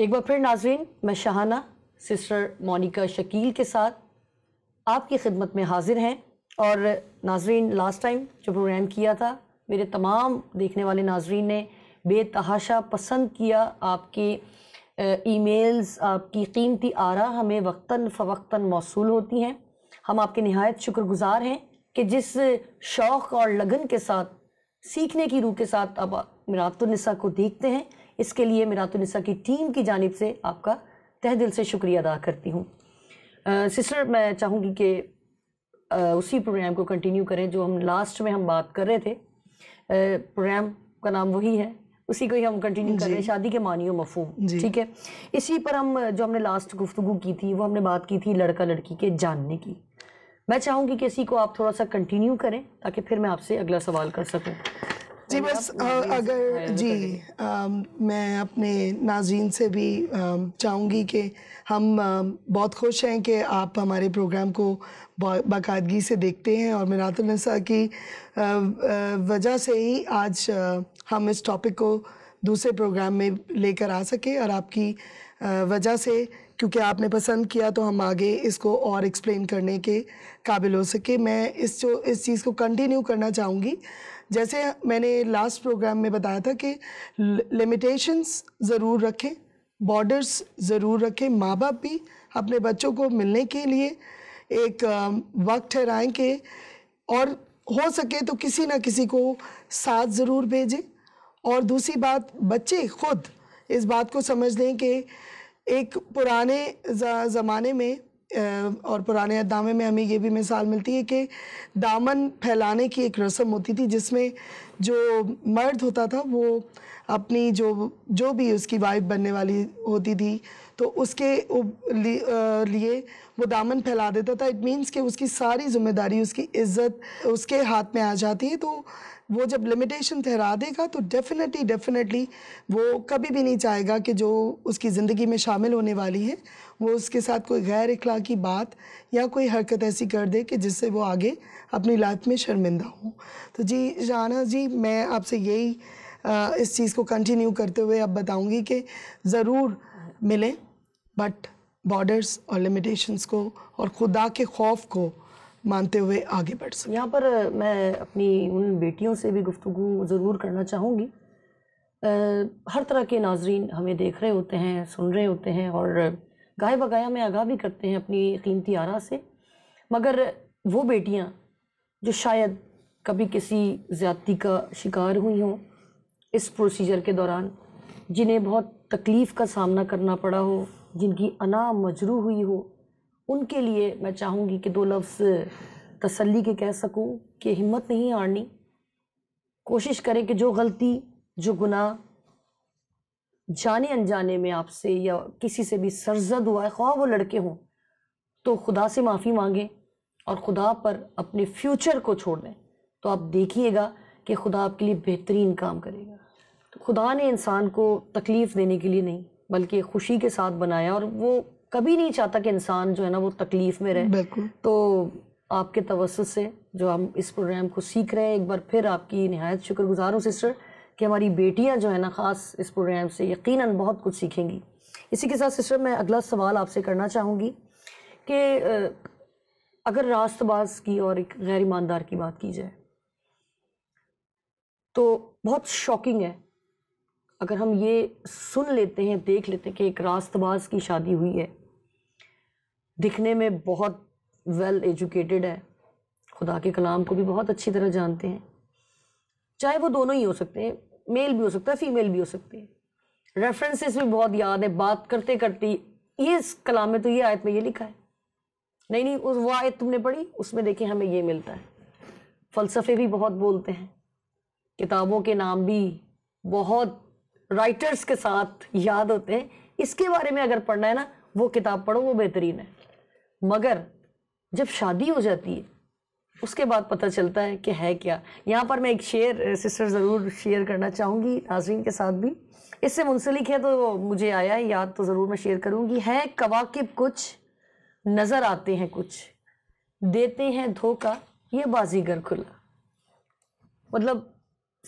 ایک بار پھر ناظرین میں شہانہ سسٹر مونیکا شکیل کے ساتھ آپ کی خدمت میں حاضر ہیں اور ناظرین لاسٹ ٹائم جو پروگرام کیا تھا میرے تمام دیکھنے والے ناظرین نے بے تحاشا پسند کیا آپ کے ای میلز آپ کی قیمتی آرا ہمیں وقتاً فوقتاً موصول ہوتی ہیں ہم آپ کے نہایت شکر گزار ہیں کہ جس شوق اور لگن کے ساتھ سیکھنے کی روح کے ساتھ آپ مرات النساء کو دیکھتے ہیں اس کے لیے میرات النساء کی ٹیم کی جانب سے آپ کا تہ دل سے شکریہ ادا کرتی ہوں سسٹر میں چاہوں گی کہ اسی پروگرام کو کنٹینیو کریں جو ہم لاسٹ میں ہم بات کر رہے تھے پروگرام کا نام وہی ہے اسی کو ہی ہم کنٹینیو کر رہے ہیں جی۔ شادی کے معنی و مفہوم جی۔ ٹھیک ہے اسی پر ہم جو ہم نے لاسٹ گفتگو کی تھی وہ ہم نے بات کی تھی لڑکا لڑکی کے جاننے کی میں چاہوں گی کہ اسی کو آپ تھوڑا سا کنٹینیو کریں تاکہ پھر میں آپ سے اگلا سوال کر سکوں جی بس اگر جی میں اپنے ناظرین سے بھی چاہوں گی کہ ہم بہت خوش ہیں کہ آپ ہمارے پروگرام کو باقاعدگی سے دیکھتے ہیں اور النساء کی وجہ سے ہی آج ہم اس ٹاپک کو دوسرے پروگرام میں لے کر آ سکے اور آپ کی وجہ سے کیونکہ آپ نے پسند کیا تو ہم آگے اس کو اور ایکسپلین کرنے کے قابل ہو سکے میں اس جو اس چیز کو کنٹینیو کرنا چاہوں گی جیسے میں نے لاسٹ پروگرام میں بتایا تھا کہ لمیٹیشنس ضرور رکھیں بارڈرس ضرور رکھیں ماں باپ بھی اپنے بچوں کو ملنے کے لیے ایک وقت ٹھہرائیں کہ اور ہو سکے تو کسی نہ کسی کو ساتھ ضرور بھیجیں اور دوسری بات بچے خود اس بات کو سمجھ لیں کہ ایک پرانے زمانے میں اور پرانے ادامے میں ہمیں یہ بھی مثال ملتی ہے کہ دامن پھیلانے کی ایک رسم ہوتی تھی جس میں جو مرد ہوتا تھا وہ اپنی جو جو بھی اس کی وائف بننے والی ہوتی تھی تو اس کے لیے وہ دامن پھیلا دیتا تھا اٹ مینس کہ اس کی ساری ذمہ داری اس کی عزت اس کے ہاتھ میں آ جاتی ہے تو وہ جب لمیٹیشن ٹھہرا دے گا تو ڈیفینیٹلی ڈیفینیٹلی وہ کبھی بھی نہیں چاہے گا کہ جو اس کی زندگی میں شامل ہونے والی ہے وہ اس کے ساتھ کوئی غیر اخلاقی بات یا کوئی حرکت ایسی کر دے کہ جس سے وہ آگے اپنی لائف میں شرمندہ ہوں تو جی جانا جی میں آپ سے یہی اس چیز کو کنٹینیو کرتے ہوئے اب بتاؤں گی کہ ضرور ملیں بٹ بارڈرز اور لمیٹیشنس کو اور خدا کے خوف کو مانتے ہوئے آگے بڑھ سکتے یہاں پر میں اپنی ان بیٹیوں سے بھی گفتگو ضرور کرنا چاہوں گی ہر طرح کے ناظرین ہمیں دیکھ رہے ہوتے ہیں سن رہے ہوتے ہیں اور گائے بگایا میں آگاہ بھی کرتے ہیں اپنی قیمتی آرا سے مگر وہ بیٹیاں جو شاید کبھی کسی زیادتی کا شکار ہوئی ہوں اس پروسیجر کے دوران جنہیں بہت تکلیف کا سامنا کرنا پڑا ہو جن کی انا مجروح ہوئی ہو ان کے لیے میں چاہوں گی کہ دو لفظ تسلی کے کہہ سکوں کہ ہمت نہیں ہارنی کوشش کریں کہ جو غلطی جو گناہ جانے انجانے میں آپ سے یا کسی سے بھی سرزد ہوا ہے خواہ وہ لڑکے ہوں تو خدا سے معافی مانگیں اور خدا پر اپنے فیوچر کو چھوڑ دیں تو آپ دیکھیے گا کہ خدا آپ کے لیے بہترین کام کرے گا خدا نے انسان کو تکلیف دینے کے لیے نہیں بلکہ خوشی کے ساتھ بنایا اور وہ کبھی نہیں چاہتا کہ انسان جو ہے نا وہ تکلیف میں رہے بالکل تو آپ کے توسط سے جو ہم اس پروگرام کو سیکھ رہے ہیں ایک بار پھر آپ کی نہایت شکر گزار ہوں سسٹر کہ ہماری بیٹیاں جو ہے نا خاص اس پروگرام سے یقیناً بہت کچھ سیکھیں گی اسی کے ساتھ سسٹر میں اگلا سوال آپ سے کرنا چاہوں گی کہ اگر راست باز کی اور ایک غیر ایماندار کی بات کی جائے تو بہت شاکنگ ہے اگر ہم یہ سن لیتے ہیں دیکھ لیتے ہیں کہ ایک راست باز کی شادی ہوئی ہے دکھنے میں بہت ویل ایجوکیٹڈ ہے خدا کے کلام کو بھی بہت اچھی طرح جانتے ہیں چاہے وہ دونوں ہی ہو سکتے ہیں میل بھی ہو سکتا ہے فیمیل بھی ہو سکتے ہیں ریفرنسز بھی بہت یاد ہے بات کرتے کرتے یہ اس کلام میں تو یہ آیت میں یہ لکھا ہے نہیں نہیں اس وہ آیت تم نے پڑھی اس میں دیکھیں ہمیں یہ ملتا ہے فلسفے بھی بہت بولتے ہیں کتابوں کے نام بھی بہت رائٹرز کے ساتھ یاد ہوتے ہیں اس کے بارے میں اگر پڑھنا ہے نا وہ کتاب پڑھو وہ بہترین ہے مگر جب شادی ہو جاتی ہے اس کے بعد پتہ چلتا ہے کہ ہے کیا یہاں پر میں ایک شیئر سسٹر ضرور شیئر کرنا چاہوں گی ناظرین کے ساتھ بھی اس سے منسلک ہے تو مجھے آیا ہے یاد تو ضرور میں شیئر کروں گی ہے کواکب کچھ نظر آتے ہیں کچھ دیتے ہیں دھوکہ یہ بازی گھر کھلا مطلب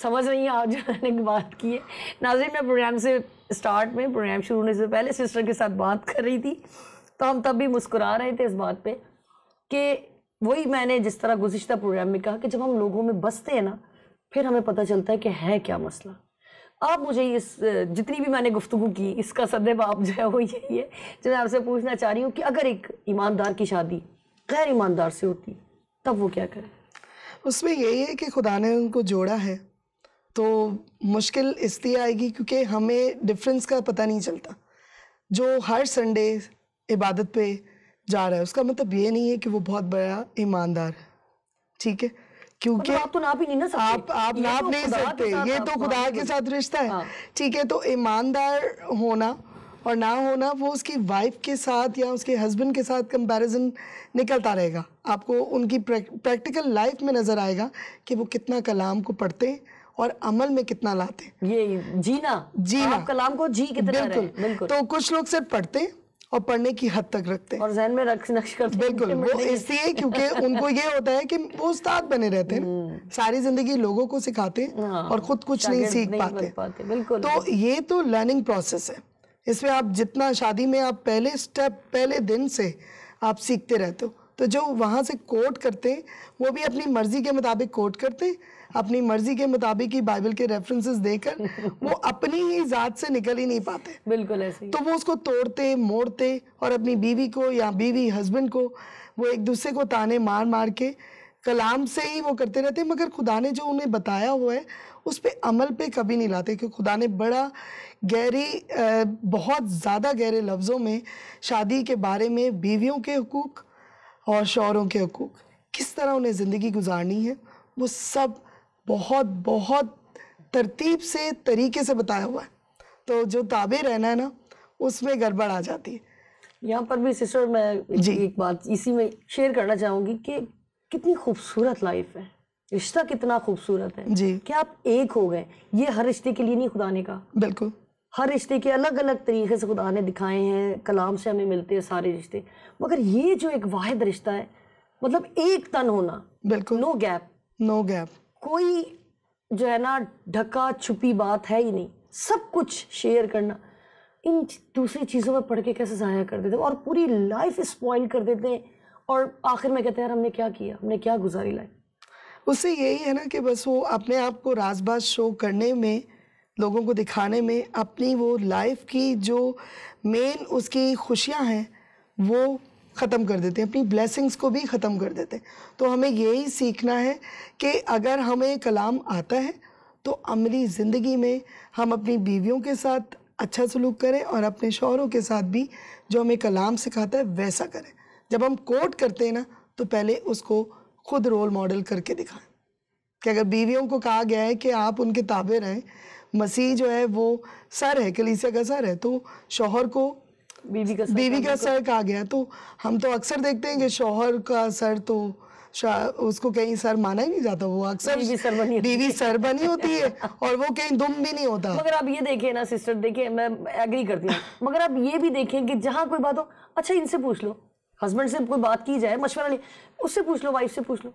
سمجھ رہی ہیں آج میں نے بات کی ہے ناظرین میں پروگرام سے اسٹارٹ میں پروگرام شروع ہونے سے پہلے سسٹر کے ساتھ بات کر رہی تھی تو ہم تب بھی مسکرا رہے تھے اس بات پہ کہ وہی میں نے جس طرح گزشتہ پروگرام میں کہا کہ جب ہم لوگوں میں بستے ہیں نا پھر ہمیں پتہ چلتا ہے کہ ہے کیا مسئلہ آپ مجھے اس جتنی بھی میں نے گفتگو کی اس کا صدے آپ جو ہے وہ یہی ہے جو میں آپ سے پوچھنا چاہ رہی ہوں کہ اگر ایک ایماندار کی شادی غیر ایماندار سے ہوتی تب وہ کیا کرے اس میں یہی ہے کہ خدا نے ان کو جوڑا ہے تو مشکل اس لیے آئے گی کیونکہ ہمیں ڈفرینس کا پتہ نہیں چلتا جو ہر سنڈے عبادت پہ جا رہا ہے اس کا مطلب یہ نہیں ہے کہ وہ بہت بڑا ایماندار ہے ٹھیک ہے کیونکہ مطلب آپ آپ تو نہیں نہیں سکتے یہ تو خدا کے ساتھ رشتہ ہے ہاں۔ ٹھیک ہے تو ایماندار ہونا اور نہ ہونا وہ اس کی وائف کے ساتھ یا اس کے ہسبینڈ کے ساتھ کمپیریزن نکلتا رہے گا آپ کو ان کی پریکٹیکل لائف میں نظر آئے گا کہ وہ کتنا کلام کو پڑھتے ہیں اور عمل میں کتنا لاتے یہ جینا جینا کلام کو جی کتنا تو کچھ لوگ صرف پڑھتے ہیں اور پڑھنے کی حد تک رکھتے ہیں ہیں اور ذہن میں رکھ نقش کرتے وہ اس لیے کیونکہ ان کو یہ ہوتا ہے کہ وہ استاد بنے رہتے ہیں ساری زندگی لوگوں کو سکھاتے ہیں ہاں، اور خود کچھ نہیں سیکھ پاتے بالکل تو یہ تو لرننگ پروسیس ہے اس میں آپ جتنا شادی میں آپ پہلے سٹیپ پہلے دن سے آپ سیکھتے رہتے ہو تو جو وہاں سے کوٹ کرتے ہیں وہ بھی اپنی مرضی کے مطابق کوٹ کرتے ہیں اپنی مرضی کے مطابق ہی بائبل کے ریفرنسز دے کر وہ اپنی ہی ذات سے نکل ہی نہیں پاتے بالکل ایسے تو وہ اس کو توڑتے موڑتے اور اپنی بیوی کو یا بیوی ہسبینڈ کو وہ ایک دوسرے کو تانے مار مار کے کلام سے ہی وہ کرتے رہتے مگر خدا نے جو انہیں بتایا ہوا ہے اس پہ عمل پہ کبھی نہیں لاتے کہ خدا نے بڑا گہری بہت زیادہ گہرے لفظوں میں شادی کے بارے میں بیویوں کے حقوق اور شوہروں کے حقوق کس طرح انہیں زندگی گزارنی ہے وہ سب بہت بہت ترتیب سے طریقے سے بتایا ہوا ہے تو جو تابع رہنا ہے نا اس میں گڑبڑ آ جاتی ہے یہاں پر بھی سسٹر میں جی ایک بات اسی میں شیئر کرنا چاہوں گی کہ کتنی خوبصورت لائف ہے رشتہ کتنا خوبصورت ہے جی کیا آپ ایک ہو گئے یہ ہر رشتے کے لیے نہیں خدا نے کہا بالکل ہر رشتے کے الگ الگ طریقے سے خدا نے دکھائے ہیں کلام سے ہمیں ملتے ہیں سارے رشتے مگر یہ جو ایک واحد رشتہ ہے مطلب ایک تن ہونا بالکل نو گیپ نو گیپ کوئی جو ہے نا ڈھکا چھپی بات ہے ہی نہیں سب کچھ شیئر کرنا ان دوسری چیزوں میں پڑھ کے کیسے ضائع کر دیتے ہیں اور پوری لائف اسپوائل کر دیتے ہیں اور آخر میں کہتے ہیں یار ہم نے کیا کیا ہم نے کیا گزاری لائف اس سے یہی ہے نا کہ بس وہ اپنے آپ کو راز باز شو کرنے میں لوگوں کو دکھانے میں اپنی وہ لائف کی جو مین اس کی خوشیاں ہیں وہ ختم کر دیتے ہیں اپنی بلیسنگز کو بھی ختم کر دیتے ہیں تو ہمیں یہی سیکھنا ہے کہ اگر ہمیں کلام آتا ہے تو عملی زندگی میں ہم اپنی بیویوں کے ساتھ اچھا سلوک کریں اور اپنے شوہروں کے ساتھ بھی جو ہمیں کلام سکھاتا ہے ویسا کریں جب ہم کوٹ کرتے ہیں نا تو پہلے اس کو خود رول ماڈل کر کے دکھائیں کہ اگر بیویوں کو کہا گیا ہے کہ آپ ان کے تابع رہیں مسیح جو ہے وہ سر ہے کلیسیا کا سر ہے تو شوہر کو بیوی کا سر بیوی کا سر کہا گیا تو ہم تو اکثر دیکھتے ہیں کہ شوہر کا سر تو اس کو کہیں سر مانا ہی نہیں جاتا وہ اکثر بیوی سر بنی ہوتی ہے اور وہ کہیں دم بھی نہیں ہوتا مگر آپ یہ دیکھیں نا سسٹر دیکھیں میں اگری کرتی ہوں مگر آپ یہ بھی دیکھیں کہ جہاں کوئی بات ہو اچھا ان سے پوچھ لو ہسبینڈ سے کوئی بات کی جائے مشورہ نہیں اس سے پوچھ لو وائف سے پوچھ لو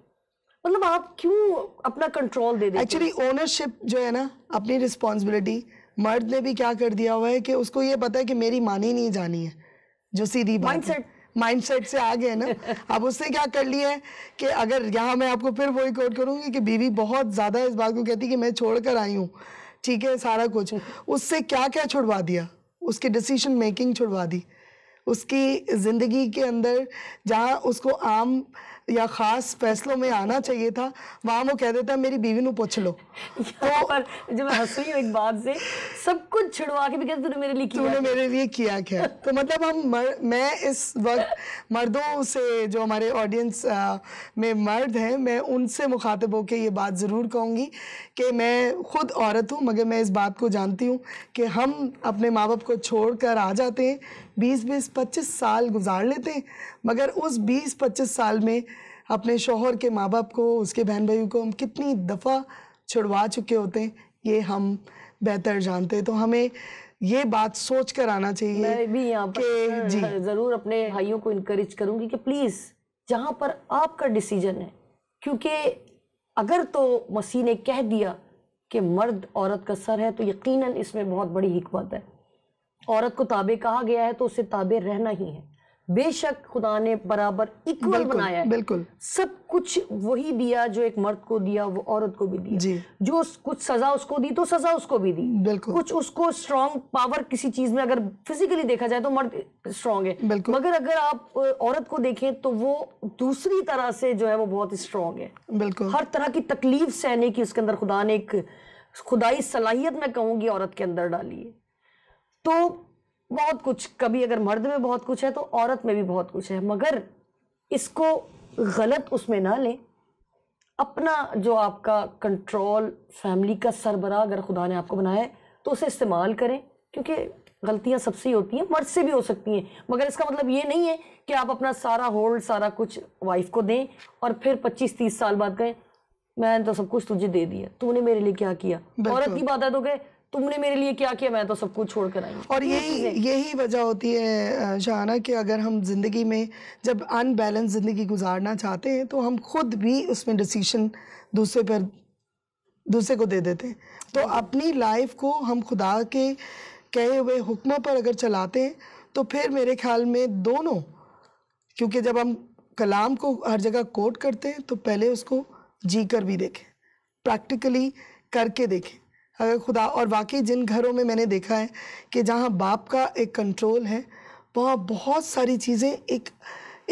مطلب آپ کیوں اپنا کنٹرول دے دیں ایکچولی اونرشپ جو ہے نا اپنی رسپانسبلٹی مرد نے بھی کیا کر دیا ہوا ہے کہ اس کو یہ پتا ہے کہ میری مانی نہیں جانی ہے جو سیدھی بات ہے مائنڈ سیٹ سے آگے ہے نا اب اس نے کیا کر لیا ہے کہ اگر یہاں میں آپ کو پھر وہی کوٹ کروں گی کہ بیوی بہت زیادہ اس بات کو کہتی کہ میں چھوڑ کر آئی ہوں ٹھیک ہے سارا کچھ اس سے کیا کیا چھڑوا دیا اس کی ڈسیشن میکنگ چھڑوا دی اس کی زندگی کے اندر جہاں اس کو عام یا خاص فیصلوں میں آنا چاہیے تھا وہاں وہ کہہ دیتا میری بیوی نو پوچھ لو جب میں ہوں ایک بات سے سب کچھ چھڑوا کے بھی میرے لیے کیا نے میرے لیے کیا کیا تو مطلب ہم میں اس وقت مردوں سے جو ہمارے آڈینس میں مرد ہیں میں ان سے مخاطب ہو کے یہ بات ضرور کہوں گی کہ میں خود عورت ہوں مگر میں اس بات کو جانتی ہوں کہ ہم اپنے ماں باپ کو چھوڑ کر آ جاتے ہیں بیس بیس پچیس سال گزار لیتے ہیں مگر اس بیس پچیس سال میں اپنے شوہر کے ماں باپ کو اس کے بہن بھائیوں کو ہم کتنی دفعہ چھڑوا چکے ہوتے ہیں یہ ہم بہتر جانتے تو ہمیں یہ بات سوچ کر آنا چاہیے میں بھی یہاں جی ضرور اپنے بھائیوں کو انکریج کروں گی کہ پلیز جہاں پر آپ کا ڈیسیجن ہے کیونکہ اگر تو مسیح نے کہہ دیا کہ مرد عورت کا سر ہے تو یقیناً اس میں بہت بڑی حکمت ہے عورت کو تابع کہا گیا ہے تو اسے تابع رہنا ہی ہے بے شک خدا نے برابر اکول بنایا بالکل سب کچھ وہی دیا جو ایک مرد کو دیا وہ عورت کو بھی دیا جی۔ جو کچھ سزا اس کو دی تو سزا اس کو بھی دی بالکل کچھ اس کو اسٹرانگ پاور کسی چیز میں اگر فزیکلی دیکھا جائے تو مرد اسٹرانگ ہے بالکل مگر اگر آپ عورت کو دیکھیں تو وہ دوسری طرح سے جو ہے وہ بہت اسٹرانگ ہے بالکل ہر طرح کی تکلیف سہنے کی اس کے اندر خدا نے ایک خدائی صلاحیت میں کہوں گی عورت کے اندر ڈالی ہے تو بہت کچھ کبھی اگر مرد میں بہت کچھ ہے تو عورت میں بھی بہت کچھ ہے مگر اس کو غلط اس میں نہ لیں اپنا جو آپ کا کنٹرول فیملی کا سربراہ اگر خدا نے آپ کو بنایا ہے تو اسے استعمال کریں کیونکہ غلطیاں سب سے ہی ہوتی ہیں مرد سے بھی ہو سکتی ہیں مگر اس کا مطلب یہ نہیں ہے کہ آپ اپنا سارا ہولڈ سارا کچھ وائف کو دیں اور پھر پچیس تیس سال بعد کہیں میں نے تو سب کچھ تجھے دے دیا تو نے میرے لیے کیا کیا عورت کی بات ہے تو کہ تم نے میرے لیے کیا کیا میں تو سب کو چھوڑ کر آئی اور یہی یہی وجہ ہوتی ہے شاہانہ کہ اگر ہم زندگی میں جب ان بیلنس زندگی گزارنا چاہتے ہیں تو ہم خود بھی اس میں ڈسیشن دوسرے پر دوسرے کو دے دیتے ہیں تو اپنی لائف کو ہم خدا کے کہے ہوئے حکموں پر اگر چلاتے ہیں تو پھر میرے خیال میں دونوں کیونکہ جب ہم کلام کو ہر جگہ کوٹ کرتے ہیں تو پہلے اس کو جی کر بھی دیکھیں پریکٹیکلی کر کے دیکھیں خدا اور واقعی جن گھروں میں میں نے دیکھا ہے کہ جہاں باپ کا ایک کنٹرول ہے وہاں بہت ساری چیزیں ایک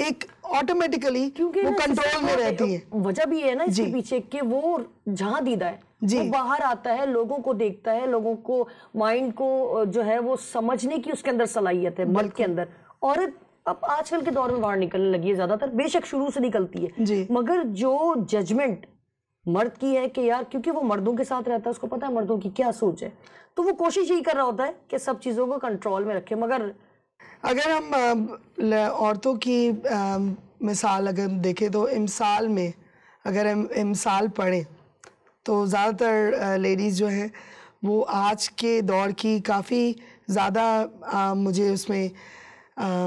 ایک آٹومیٹیکلی وہ کنٹرول میں رہتی ہیں وجہ بھی ہے نا اس کے جی۔ پیچھے کہ وہ جہاں دیدہ ہے جی باہر آتا ہے لوگوں کو دیکھتا ہے لوگوں کو مائنڈ کو جو ہے وہ سمجھنے کی اس کے اندر صلاحیت ہے ملک کے اندر عورت اب آج کل کے دور میں باہر نکلنے لگی ہے زیادہ تر بے شک شروع سے نکلتی ہے جی مگر جو ججمنٹ مرد کی ہے کہ یار کیونکہ وہ مردوں کے ساتھ رہتا ہے اس کو پتہ ہے مردوں کی کیا سوچ ہے تو وہ کوشش یہی کر رہا ہوتا ہے کہ سب چیزوں کو کنٹرول میں رکھے مگر اگر ہم عورتوں کی مثال اگر دیکھیں تو امسال میں اگر ہم امسال پڑھیں تو زیادہ تر لیڈیز جو ہیں وہ آج کے دور کی کافی زیادہ مجھے اس میں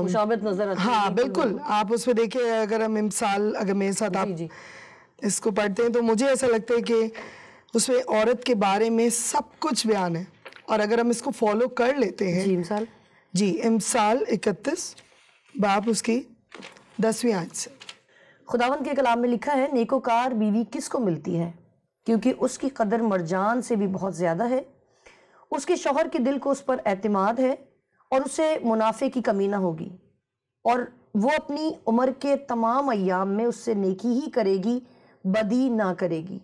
مشابت نظر ہاں بالکل آپ اس میں دیکھیں اگر ہم امسال اگر میرے ساتھ آپ جی جی اس کو پڑھتے ہیں تو مجھے ایسا لگتا ہے کہ اس میں عورت کے بارے میں سب کچھ بیان ہے اور اگر ہم اس کو فالو کر لیتے ہیں جی جی امسال اکتیس باپ اس کی دسویں آج سے خداون کے کلام میں لکھا ہے نیکو کار بیوی کس کو ملتی ہے کیونکہ اس کی قدر مرجان سے بھی بہت زیادہ ہے اس کے شوہر کے دل کو اس پر اعتماد ہے اور اسے منافع کی کمی نہ ہوگی اور وہ اپنی عمر کے تمام ایام میں اس سے نیکی ہی کرے گی بدی نہ کرے گی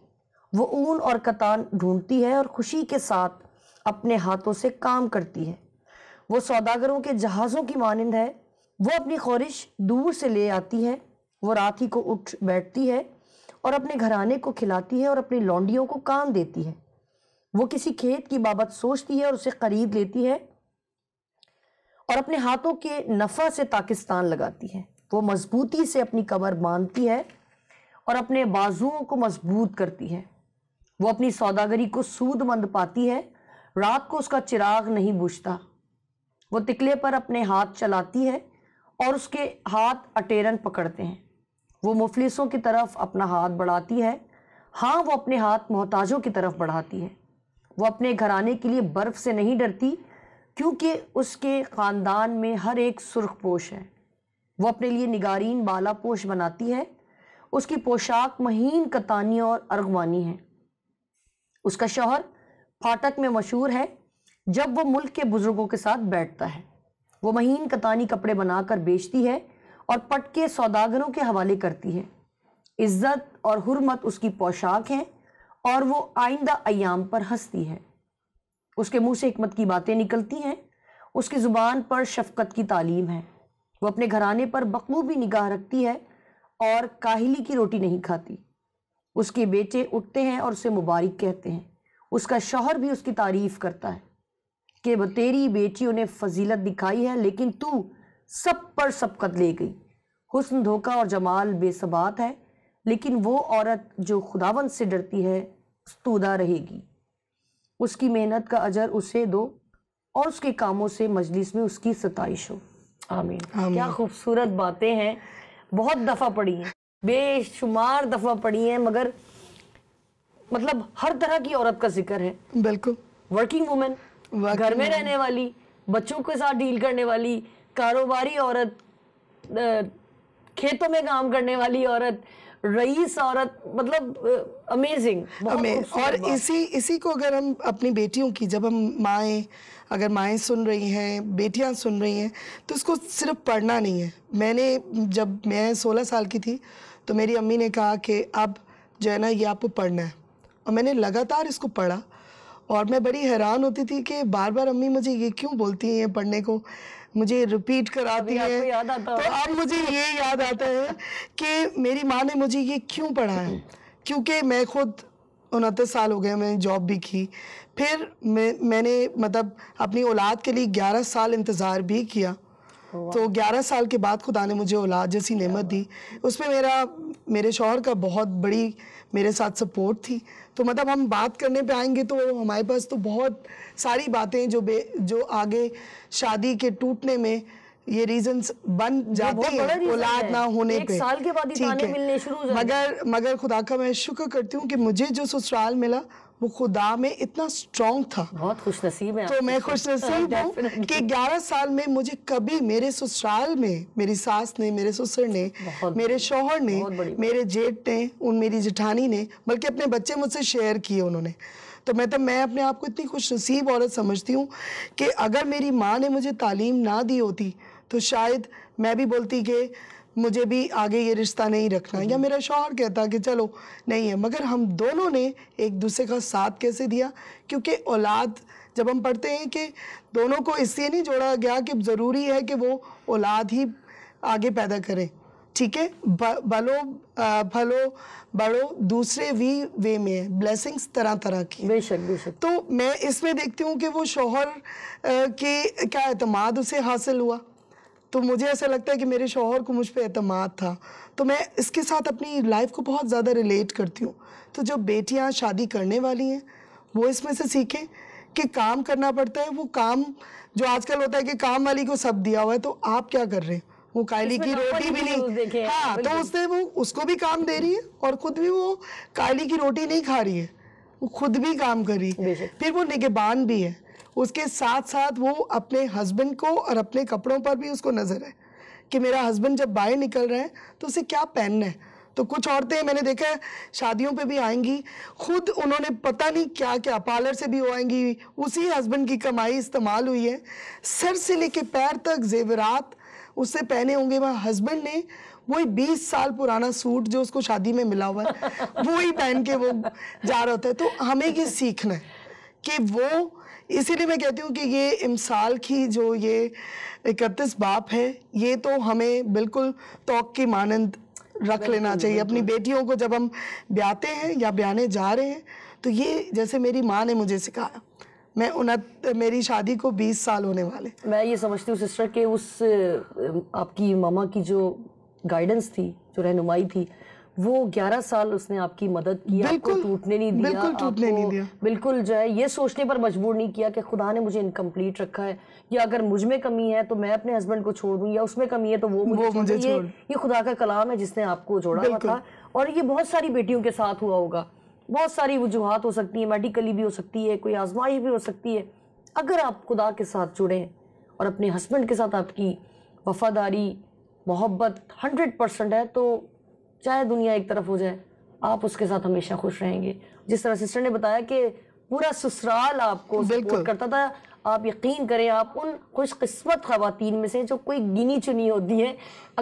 وہ اون اور کتان ڈھونڈتی ہے اور خوشی کے ساتھ اپنے ہاتھوں سے کام کرتی ہے وہ سوداگروں کے جہازوں کی مانند ہے وہ اپنی خورش دور سے لے آتی ہے وہ رات ہی کو اٹھ بیٹھتی ہے اور اپنے گھرانے کو کھلاتی ہے اور اپنی لونڈیوں کو کام دیتی ہے وہ کسی کھیت کی بابت سوچتی ہے اور اسے خرید لیتی ہے اور اپنے ہاتھوں کے نفع سے تاکستان لگاتی ہے وہ مضبوطی سے اپنی کمر باندھتی ہے اور اپنے بازوؤں کو مضبوط کرتی ہے وہ اپنی سوداگری کو سود مند پاتی ہے رات کو اس کا چراغ نہیں بجھتا وہ تکلے پر اپنے ہاتھ چلاتی ہے اور اس کے ہاتھ اٹیرن پکڑتے ہیں وہ مفلسوں کی طرف اپنا ہاتھ بڑھاتی ہے ہاں وہ اپنے ہاتھ محتاجوں کی طرف بڑھاتی ہے وہ اپنے گھرانے کے لیے برف سے نہیں ڈرتی کیونکہ اس کے خاندان میں ہر ایک سرخ پوش ہے وہ اپنے لیے نگارین بالا پوش بناتی ہے اس کی پوشاک مہین کتانی اور ارغوانی ہے اس کا شوہر پھاٹک میں مشہور ہے جب وہ ملک کے بزرگوں کے ساتھ بیٹھتا ہے وہ مہین کتانی کپڑے بنا کر بیچتی ہے اور پٹ کے سوداگروں کے حوالے کرتی ہے عزت اور حرمت اس کی پوشاک ہیں اور وہ آئندہ ایام پر ہستی ہے اس کے منہ سے حکمت کی باتیں نکلتی ہیں اس کی زبان پر شفقت کی تعلیم ہے وہ اپنے گھرانے پر بخوبی نگاہ رکھتی ہے اور کاہلی کی روٹی نہیں کھاتی اس کے بیٹے اٹھتے ہیں اور اسے مبارک کہتے ہیں اس کا شوہر بھی اس کی تعریف کرتا ہے کہ تیری بیٹیوں نے فضیلت دکھائی ہے لیکن تو سب پر قد لے گئی حسن دھوکہ اور جمال بے ثبات ہے لیکن وہ عورت جو خداون سے ڈرتی ہے ستودہ رہے گی اس کی محنت کا اجر اسے دو اور اس کے کاموں سے مجلس میں اس کی ستائش ہو آمین, کیا خوبصورت باتیں ہیں بہت دفعہ پڑی ہیں بے شمار دفعہ پڑی ہیں مگر مطلب ہر طرح کی عورت کا ذکر ہے بالکل ورکنگ وومن گھر میں رہنے والی بچوں کے ساتھ ڈیل کرنے والی کاروباری عورت کھیتوں میں کام کرنے والی عورت رئیس عورت مطلب امیزنگ اور اسی اسی کو اگر ہم اپنی بیٹیوں کی جب ہم مائیں اگر مائیں سن رہی ہیں بیٹیاں سن رہی ہیں تو اس کو صرف پڑھنا نہیں ہے میں نے جب میں سولہ سال کی تھی تو میری امی نے کہا کہ اب جو ہے نا یہ آپ کو پڑھنا ہے اور میں نے لگاتار اس کو پڑھا اور میں بڑی حیران ہوتی تھی کہ بار بار امی مجھے یہ کیوں بولتی ہیں پڑھنے کو مجھے ریپیٹ کراتی ہے تو اب مجھے یہ یاد آتا ہے کہ میری ماں نے مجھے یہ کیوں پڑھا ہے کیونکہ میں خود انتیس سال ہو گئے میں نے جاب بھی کی پھر میں میں نے مطلب اپنی اولاد کے لیے گیارہ سال انتظار بھی کیا تو گیارہ سال کے بعد خدا نے مجھے اولاد جیسی نعمت دی اس میں میرا میرے شوہر کا بہت بڑی میرے ساتھ سپورٹ تھی تو مطلب ہم بات کرنے پہ آئیں گے تو ہمارے پاس تو بہت ساری باتیں جو بے جو آگے شادی کے ٹوٹنے میں یہ ریزنز بن جاتے ہیں اولاد نہ ہونے پہ سال کے بعد ملنے شروع مگر مگر خدا کا میں شکر کرتی ہوں کہ مجھے جو سسرال ملا وہ خدا میں اتنا سٹرونگ تھا بہت خوش نصیب ہے تو میں خوش نصیب ہوں کہ گیارہ سال میں مجھے کبھی میرے سسرال میں میری ساس نے میرے سسر نے میرے شوہر نے میرے جیٹ نے ان میری جٹھانی نے بلکہ اپنے بچے مجھ سے شیئر کیے انہوں نے تو میں تو میں اپنے آپ کو اتنی خوش نصیب عورت سمجھتی ہوں کہ اگر میری ماں نے مجھے تعلیم نہ دی ہوتی تو شاید میں بھی بولتی کہ مجھے بھی آگے یہ رشتہ نہیں رکھنا یا میرا شوہر کہتا کہ چلو نہیں ہے مگر ہم دونوں نے ایک دوسرے کا ساتھ کیسے دیا کیونکہ اولاد جب ہم پڑھتے ہیں کہ دونوں کو اس لیے نہیں جوڑا گیا کہ ضروری ہے کہ وہ اولاد ہی آگے پیدا کریں ٹھیک ہے بھلو بھلو بڑو دوسرے وی وے میں ہے بلیسنگس طرح طرح کی بے شک تو میں اس میں دیکھتی ہوں کہ وہ شوہر کے کیا اعتماد اسے حاصل ہوا تو مجھے ایسا لگتا ہے کہ میرے شوہر کو مجھ پہ اعتماد تھا تو میں اس کے ساتھ اپنی لائف کو بہت زیادہ ریلیٹ کرتی ہوں تو جو بیٹیاں شادی کرنے والی ہیں وہ اس میں سے سیکھیں کہ کام کرنا پڑتا ہے وہ کام جو آج کل ہوتا ہے کہ کام والی کو سب دیا ہوا ہے تو آپ کیا کر رہے ہیں وہ کائلی کی روٹی بھی نہیں ہاں تو اس نے وہ اس کو بھی کام دے رہی ہے اور خود بھی وہ کائلی کی روٹی نہیں کھا رہی ہے وہ خود بھی کام کر رہی ہے پھر وہ نگبان بھی ہے اس کے ساتھ ساتھ وہ اپنے ہسبینڈ کو اور اپنے کپڑوں پر بھی اس کو نظر ہے کہ میرا ہسبینڈ جب باہر نکل رہے ہیں تو اسے کیا پہننا ہے تو کچھ عورتیں میں نے دیکھا ہے شادیوں پہ بھی آئیں گی خود انہوں نے پتہ نہیں کیا کیا پارلر سے بھی وہ آئیں گی اسی ہسبینڈ کی کمائی استعمال ہوئی ہے سر سے لے کے پیر تک زیورات اس سے پہنے ہوں گے وہاں ہسبینڈ نے وہی بیس سال پرانا سوٹ جو اس کو شادی میں ملا ہوا ہے وہی پہن کے وہ جا رہا ہوتا ہے تو ہمیں یہ سیکھنا ہے کہ وہ اسی لیے میں کہتی ہوں کہ یہ امسال کی جو یہ اکتیس باپ ہے یہ تو ہمیں بالکل توق کی مانند رکھ لینا چاہیے اپنی بیٹیوں کو جب ہم بیاتے ہیں یا بیانے جا رہے ہیں تو یہ جیسے میری ماں نے مجھے سکھایا میں انت میری شادی کو بیس سال ہونے والے میں یہ سمجھتی ہوں سسٹر کہ اس آپ کی ماما کی جو گائیڈنس تھی جو رہنمائی تھی وہ گیارہ سال اس نے آپ کی مدد کی آپ کو ٹوٹنے نہیں دیا بالکل جو ہے یہ سوچنے پر مجبور نہیں کیا کہ خدا نے مجھے انکمپلیٹ رکھا ہے یا اگر مجھ میں کمی ہے تو میں اپنے ہسبینڈ کو چھوڑ دوں یا اس میں کمی ہے تو وہ مجھے چھوڑ یہ خدا کا کلام ہے جس نے آپ کو جوڑا تھا اور یہ بہت ساری بیٹیوں کے ساتھ ہوا ہوگا بہت ساری وجوہات ہو سکتی ہیں میڈیکلی بھی ہو سکتی ہے کوئی آزمائی بھی ہو سکتی ہے اگر آپ خدا کے ساتھ جڑیں اور اپنے ہسبینڈ کے ساتھ آپ کی وفاداری محبت ہنڈریڈ پرسنٹ ہے تو چاہے دنیا ایک طرف ہو جائے آپ اس کے ساتھ ہمیشہ خوش رہیں گے جس طرح سسٹر نے بتایا کہ پورا سسرال آپ کو سپورٹ کرتا تھا آپ یقین کریں آپ ان خوش قسمت خواتین میں سے جو کوئی گنی چنی ہوتی ہے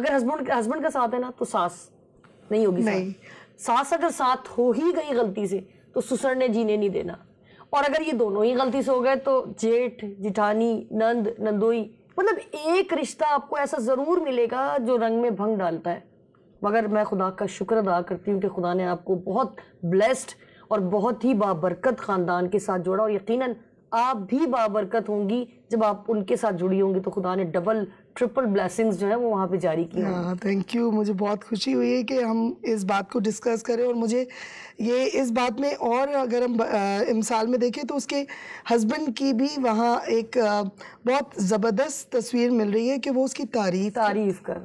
اگر ہسبینڈ ہسبینڈ کا ساتھ ہے نا تو ساس نہیں ہوگی ساس اگر ساتھ ہو ہی گئی غلطی سے تو سسر نے جینے نہیں دینا اور اگر یہ دونوں ہی غلطی سے ہو گئے تو جیٹھ جیٹھانی نند نندوئی مطلب ایک رشتہ آپ کو ایسا ضرور ملے گا جو رنگ میں بھنگ ڈالتا ہے مگر میں خدا کا شکر ادا کرتی ہوں کہ خدا نے آپ کو بہت بلیسڈ اور بہت ہی بابرکت خاندان کے ساتھ جوڑا اور یقیناً آپ بھی بابرکت ہوں گی جب آپ ان کے ساتھ جڑی ہوں گی تو خدا نے ڈبل ٹرپل بلیسنگز جو ہیں وہ وہاں پہ جاری کی ہاں تھینک یو مجھے بہت خوشی ہوئی ہے کہ ہم اس بات کو ڈسکس کریں اور مجھے یہ اس بات میں اور اگر ہم مثال میں دیکھیں تو اس کے ہسبینڈ کی بھی وہاں ایک بہت زبردست تصویر مل رہی ہے کہ وہ اس کی تعریف تعریف ہیں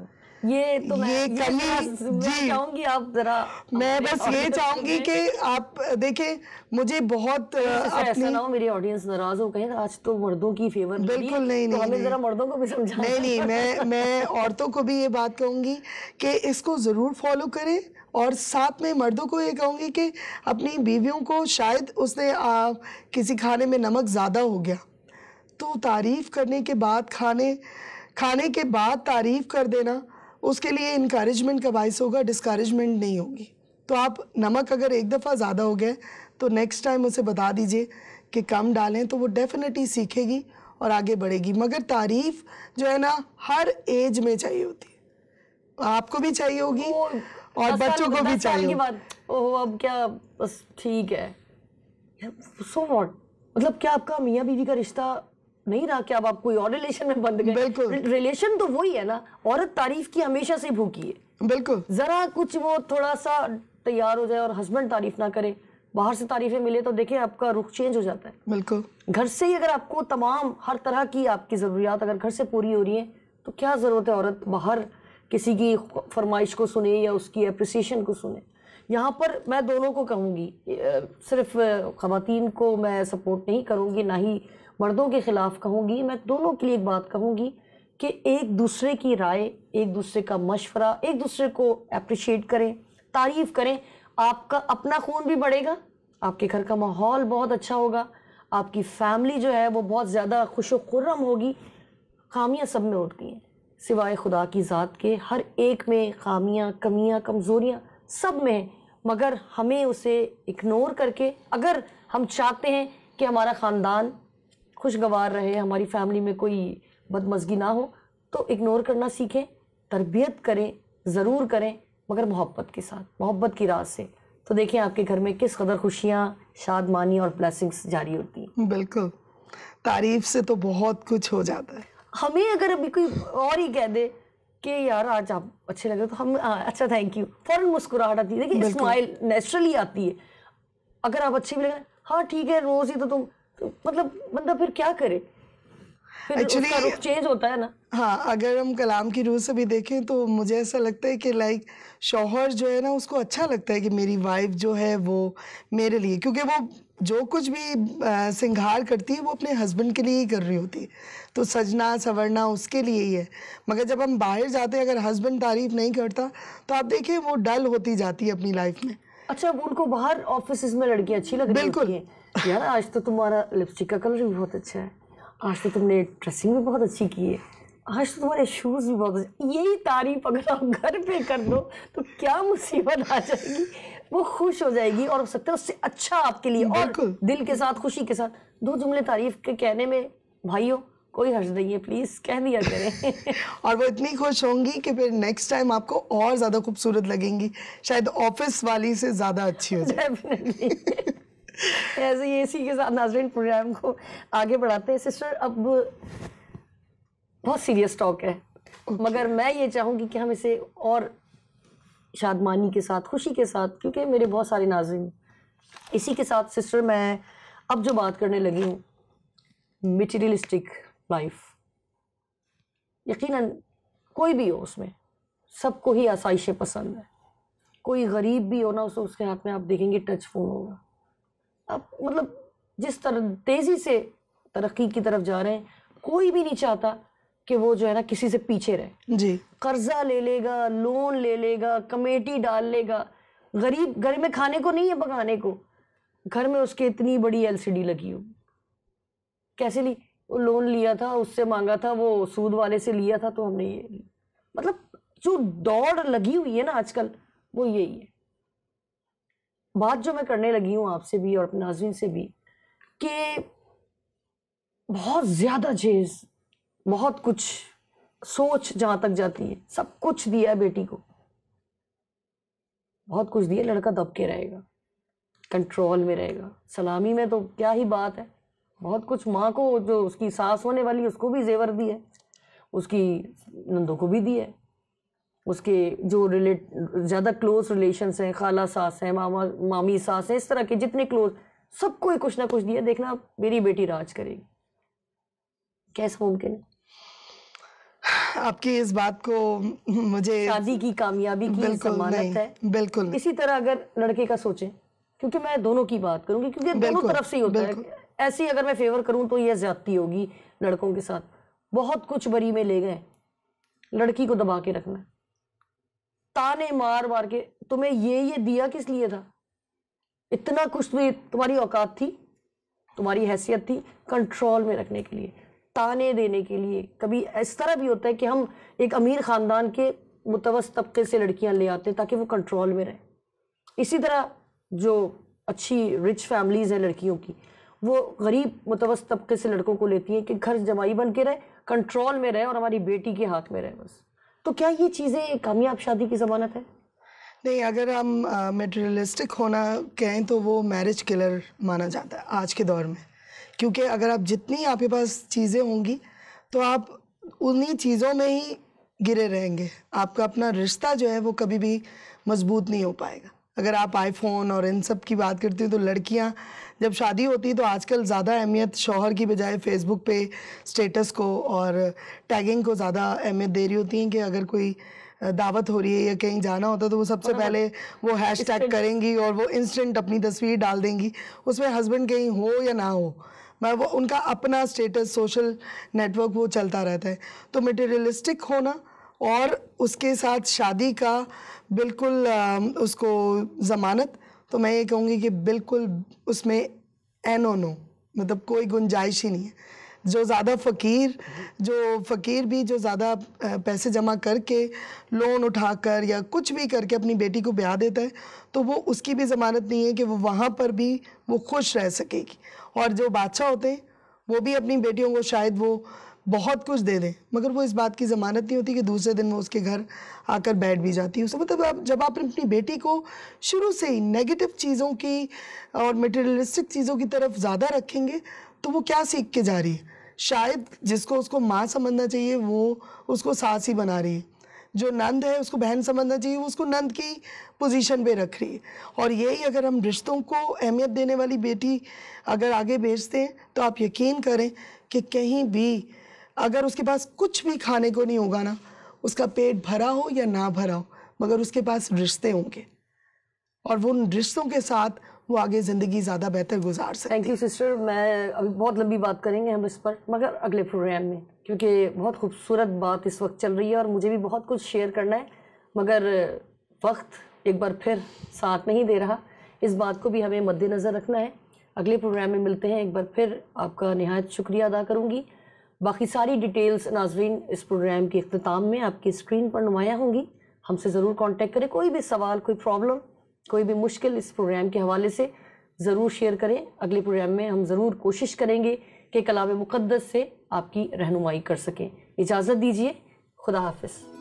یہ تو جی میں چاہوں گی آپ ذرا میں بس یہ چاہوں گی کہ آپ دیکھیں مجھے بہت میری آڈینس ہو کہیں آج تو مردوں کی فیور بالکل نہیں نہیں ہمیں ذرا مردوں کو بھی نہیں نہیں میں عورتوں کو بھی یہ بات کہوں گی کہ اس کو ضرور فالو کریں اور ساتھ میں مردوں کو یہ کہوں گی کہ اپنی بیویوں کو شاید اس نے کسی کھانے میں نمک زیادہ ہو گیا تو تعریف کرنے کے بعد کھانے کھانے کے بعد تعریف کر دینا اس کے لیے انکریجمنٹ کا باعث ہوگا ڈسکریجمنٹ نہیں ہوگی تو آپ نمک اگر ایک دفعہ زیادہ ہو گئے تو نیکسٹ ٹائم اسے بتا دیجئے کہ کم ڈالیں تو وہ ڈیفینٹلی سیکھے گی اور آگے بڑھے گی مگر تعریف جو ہے نا ہر ایج میں چاہیے ہوتی ہے آپ کو بھی چاہیے ہوگی اور بچوں کو بھی چاہیے اب کیا بس ٹھیک ہے سو مطلب کیا آپ کا میاں بیوی کا رشتہ نہیں رہا کہ اب آپ کوئی اور ریلیشن میں بند گئے ریلیشن تو وہی ہے نا عورت تعریف کی ہمیشہ سے بھوکی ہے بالکل ذرا کچھ وہ تھوڑا سا تیار ہو جائے اور ہسبینڈ تعریف نہ کرے باہر سے تعریفیں ملے تو دیکھیں آپ کا رخ چینج ہو جاتا ہے گھر سے ہی اگر آپ کو تمام ہر طرح کی آپ کی ضروریات اگر گھر سے پوری ہو رہی ہیں تو کیا ضرورت ہے عورت باہر کسی کی فرمائش کو سنے یا اس کی اپریسیشن کو سنے یہاں پر میں دونوں کو کہوں گی صرف خواتین کو میں سپورٹ نہیں کروں گی نہ ہی مردوں کے خلاف کہوں گی میں دونوں کے لیے ایک بات کہوں گی کہ ایک دوسرے کی رائے ایک دوسرے کا مشورہ ایک دوسرے کو اپریشیٹ کریں تعریف کریں آپ کا اپنا خون بھی بڑھے گا آپ کے گھر کا ماحول بہت اچھا ہوگا آپ کی فیملی جو ہے وہ بہت زیادہ خوش و خرم ہوگی خامیاں سب میں ہوتی ہیں سوائے خدا کی ذات کے ہر ایک میں خامیاں کمیاں کمزوریاں سب میں ہیں مگر ہمیں اسے اگنور کر کے اگر ہم چاہتے ہیں کہ ہمارا خاندان خوشگوار رہے ہماری فیملی میں کوئی بدمزگی نہ ہو تو اگنور کرنا سیکھیں تربیت کریں ضرور کریں مگر محبت کے ساتھ محبت کی راز سے تو دیکھیں آپ کے گھر میں کس قدر خوشیاں شادمانی اور بلیسنگز جاری ہوتی ہیں بالکل تعریف سے تو بہت کچھ ہو جاتا ہے ہمیں اگر ابھی کوئی اور ہی کہہ دے کہ یار آج آپ اچھے لگے تو ہم اچھا تھینک یو فوراً مسکراہٹ آتی ہے دیکھیں اسمائل نیچرلی آتی ہے اگر آپ اچھے بھی لگے ہاں ٹھیک ہے روز ہی تو تم مطلب بندہ پھر کیا کرے چینج ہوتا ہے نا ہاں اگر ہم کلام کی روح سے بھی دیکھیں تو مجھے ایسا لگتا ہے کہ لائک شوہر جو ہے نا اس کو اچھا لگتا ہے کہ میری وائف جو جو ہے وہ وہ میرے لیے کیونکہ کچھ بھی سنگھار کرتی ہے وہ اپنے ہسبینڈ کے لیے ہی کر رہی ہوتی ہے تو سجنا سنورنا اس کے لیے ہی ہے مگر جب ہم باہر جاتے ہیں اگر ہسبینڈ تعریف نہیں کرتا تو آپ دیکھیں وہ ڈل ہوتی جاتی ہے اپنی لائف میں اچھا ان کو باہر آفیسز میں لڑکیاں اچھی لگ ہیں بالکل یار آج تو تمہارا لپسٹک کا کلر بھی بہت اچھا ہے آج تو تم نے ڈریسنگ بھی بہت اچھی کی ہے آج تو تمہارے شوز بھی بہت اچھے یہی تعریف اگر آپ گھر پہ کر دو تو کیا مصیبت آ جائے گی وہ خوش ہو جائے گی اور ہو سکتا ہے اس سے اچھا آپ کے لیے اور دل کے ساتھ خوشی کے ساتھ دو جملے تعریف کے کہنے میں بھائی ہو کوئی حرض نہیں ہے پلیز کہہ دیا کریں اور وہ اتنی خوش ہوں گی کہ پھر نیکسٹ ٹائم آپ کو اور زیادہ خوبصورت لگیں گی شاید آفس والی سے زیادہ اچھی ہو جائے ایسے یہ اسی کے ساتھ ناظرین پروگرام کو آگے بڑھاتے ہیں سسٹر اب بہت سیریس ٹاک ہے مگر میں یہ چاہوں گی کہ ہم اسے اور شادمانی کے ساتھ خوشی کے ساتھ کیونکہ میرے بہت سارے ناظرین اسی کے ساتھ سسٹر میں اب جو بات کرنے لگی ہوں میٹیریلسٹک لائف یقیناً کوئی بھی ہو اس میں سب کو ہی آسائشیں پسند ہیں کوئی غریب بھی ہو اس کے ہاتھ میں آپ دیکھیں گے ٹچ فون ہوگا اب مطلب جس طرح تیزی سے ترقی کی طرف جا رہے ہیں کوئی بھی نہیں چاہتا کہ وہ جو ہے نا کسی سے پیچھے رہے جی قرضہ لے لے گا لون لے لے گا کمیٹی ڈال لے گا غریب گھر میں کھانے کو نہیں ہے پکانے کو گھر میں اس کے اتنی بڑی ایل سی ڈی لگی ہو کیسے لی وہ لون لیا تھا اس سے مانگا تھا وہ سود والے سے لیا تھا تو ہم نے یہ مطلب جو دوڑ لگی ہوئی ہے نا آج کل وہ یہی ہے بات جو میں کرنے لگی ہوں آپ سے بھی اور اپنے ناظرین سے بھی کہ بہت زیادہ جیز بہت کچھ سوچ جہاں تک جاتی ہے سب کچھ دیا ہے بیٹی کو بہت کچھ دیا لڑکا دب کے رہے گا کنٹرول میں رہے گا سلامی میں تو کیا ہی بات ہے بہت کچھ ماں کو جو اس کی ساس ہونے والی اس کو بھی زیور دی ہے اس کی نندوں کو بھی دی ہے اس کے جو ریلیٹ زیادہ کلوز ریلیشنس ہیں خالہ ساس ہیں ماما مامی ساس ہیں اس طرح کے جتنے کلوز سب کو ہی کچھ نہ کچھ دیا دیکھنا میری بیٹی راج کرے گی کیسا ممکن ہے آپ کی اس بات کو مجھے شادی کی کامیابی کی ہے اسی طرح اگر لڑکے کا سوچیں کیونکہ میں دونوں کی بات کروں گی کیونکہ دونوں طرف سے ہی ہوتا ہے ایسی اگر میں فیور کروں تو یہ زیادتی ہوگی لڑکوں کے ساتھ بہت کچھ بری میں لے گئے لڑکی کو دبا کے رکھنا تانے مار مار کے تمہیں یہ یہ دیا کس لیے تھا اتنا کچھ تمہاری اوقات تھی تمہاری حیثیت تھی کنٹرول میں رکھنے کے لیے تانے دینے کے لیے کبھی اس طرح بھی ہوتا ہے کہ ہم ایک امیر خاندان کے متوسط طبقے سے لڑکیاں لے آتے ہیں تاکہ وہ کنٹرول میں رہیں اسی طرح جو اچھی رچ فیملیز ہیں لڑکیوں کی وہ غریب متوس طبقے سے لڑکوں کو لیتی ہیں کہ گھر جمائی بن کے رہے کنٹرول میں رہے اور ہماری بیٹی کے ہاتھ میں رہے بس تو کیا یہ چیزیں کامیاب شادی کی زمانت ہے نہیں اگر ہم میٹریلسٹک ہونا کہیں تو وہ میرج کلر مانا جاتا ہے آج کے دور میں کیونکہ اگر آپ جتنی آپ کے پاس چیزیں ہوں گی تو آپ انہی چیزوں میں ہی گرے رہیں گے آپ کا اپنا رشتہ جو ہے وہ کبھی بھی مضبوط نہیں ہو پائے گا اگر آپ آئی فون اور ان سب کی بات کرتے ہیں تو لڑکیاں جب شادی ہوتی تو آج کل زیادہ اہمیت شوہر کی بجائے فیس بک پہ سٹیٹس کو اور ٹیگنگ کو زیادہ اہمیت دے رہی ہوتی ہیں کہ اگر کوئی دعوت ہو رہی ہے یا کہیں جانا ہوتا تو وہ سب سے پہلے وہ ہیش ٹیگ کریں گی اور وہ انسٹنٹ اپنی تصویر ڈال دیں گی اس میں ہسبینڈ کہیں ہو یا نہ ہو میں وہ ان کا اپنا سٹیٹس سوشل نیٹورک وہ چلتا رہتا ہے تو مٹیریلسٹک ہونا اور اس کے ساتھ شادی کا بالکل اس کو ضمانت تو میں یہ کہوں گی کہ بالکل اس میں این نو مطلب کوئی گنجائش ہی نہیں ہے جو زیادہ فقیر جو فقیر بھی جو زیادہ پیسے جمع کر کے لون اٹھا کر یا کچھ بھی کر کے اپنی بیٹی کو بیا دیتا ہے تو وہ اس کی بھی ضمانت نہیں ہے کہ وہ وہاں پر بھی وہ خوش رہ سکے گی اور جو بادشاہ ہوتے ہیں وہ بھی اپنی بیٹیوں کو شاید وہ بہت کچھ دے دیں مگر وہ اس بات کی ضمانت نہیں ہوتی کہ دوسرے دن وہ اس کے گھر آ کر بیٹھ بھی جاتی اس کو مطلب جب آپ اپنی بیٹی کو شروع سے ہی نگیٹو چیزوں کی اور میٹیریلسٹک چیزوں کی طرف زیادہ رکھیں گے تو وہ کیا سیکھ کے جا رہی ہے شاید جس کو اس کو ماں سمجھنا چاہیے وہ اس کو ساس ہی بنا رہی ہے جو نند ہے اس کو بہن سمجھنا چاہیے وہ اس کو نند کی پوزیشن پہ رکھ رہی ہے اور یہی اگر ہم رشتوں کو اہمیت دینے والی بیٹی اگر آگے بیچتے ہیں تو آپ یقین کریں کہ کہیں بھی اگر اس کے پاس کچھ بھی کھانے کو نہیں ہوگا نا اس کا پیٹ بھرا ہو یا نہ بھرا ہو مگر اس کے پاس رشتے ہوں گے اور وہ ان رشتوں کے ساتھ وہ آگے زندگی زیادہ بہتر گزار سکتے تھینک یو سسٹر میں ابھی بہت لمبی بات کریں گے ہم اس پر مگر اگلے پروگرام میں کیونکہ بہت خوبصورت بات اس وقت چل رہی ہے اور مجھے بھی بہت کچھ شیئر کرنا ہے مگر وقت ایک بار پھر ساتھ نہیں دے رہا اس بات کو بھی ہمیں مد نظر رکھنا ہے اگلے پروگرام میں ملتے ہیں ایک بار پھر آپ کا نہایت شکریہ ادا کروں گی باقی ساری ڈیٹیلز ناظرین اس پروگرام کے اختتام میں آپ کی اسکرین پر نمایاں ہوں گی ہم سے ضرور کانٹیکٹ کریں کوئی بھی سوال کوئی پرابلم کوئی بھی مشکل اس پروگرام کے حوالے سے ضرور شیئر کریں اگلے پروگرام میں ہم ضرور کوشش کریں گے کہ کلام مقدس سے آپ کی رہنمائی کر سکیں اجازت دیجیے خدا حافظ